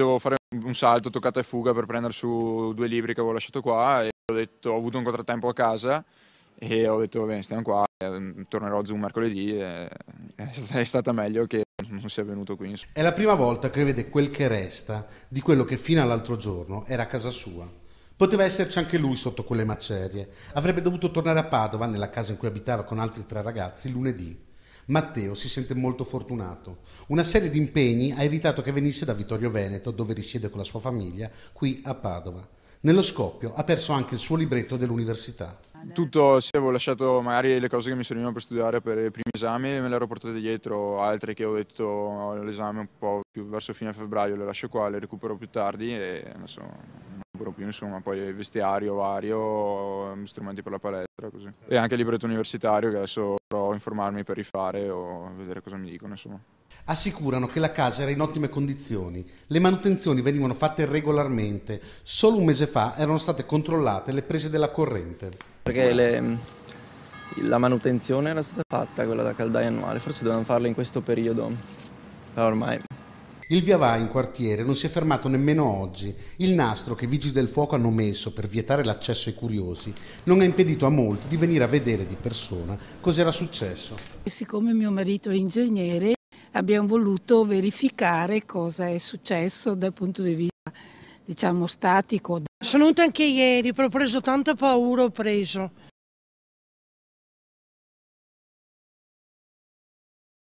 dovevo fare un salto, toccata e fuga per prendere su due libri che avevo lasciato qua e ho, detto, ho avuto un contrattempo a casa e ho detto bene stiamo qua, ehm, tornerò a Zoom mercoledì e eh, è stata meglio che non sia venuto qui. È la prima volta che vede quel che resta di quello che fino all'altro giorno era casa sua. Poteva esserci anche lui sotto quelle macerie. Avrebbe dovuto tornare a Padova, nella casa in cui abitava con altri tre ragazzi, lunedì. Matteo si sente molto fortunato. Una serie di impegni ha evitato che venisse da Vittorio Veneto, dove risiede con la sua famiglia, qui a Padova. Nello scoppio ha perso anche il suo libretto dell'università. Tutto, sì, avevo lasciato magari le cose che mi servivano per studiare per i primi esami, me le ero portate dietro, altre che ho detto ho l'esame un po' più verso fine febbraio, le lascio qua, le recupero più tardi e non so, più insomma, poi vestiario vario, ehm, strumenti per la palestra, così. E anche il libretto universitario che adesso provo a informarmi per rifare o vedere cosa mi dicono, insomma. Assicurano che la casa era in ottime condizioni, le manutenzioni venivano fatte regolarmente, solo un mese fa erano state controllate le prese della corrente. Perché le, la manutenzione era stata fatta, quella da caldaia annuale, forse dovevano farla in questo periodo, però ormai il via vai in quartiere non si è fermato nemmeno oggi. Il nastro che i vigili del fuoco hanno messo per vietare l'accesso ai curiosi non ha impedito a molti di venire a vedere di persona cos'era successo. siccome mio marito è ingegnere, abbiamo voluto verificare cosa è successo dal punto di vista diciamo statico. Sono venuta anche ieri, però ho preso tanta paura, ho preso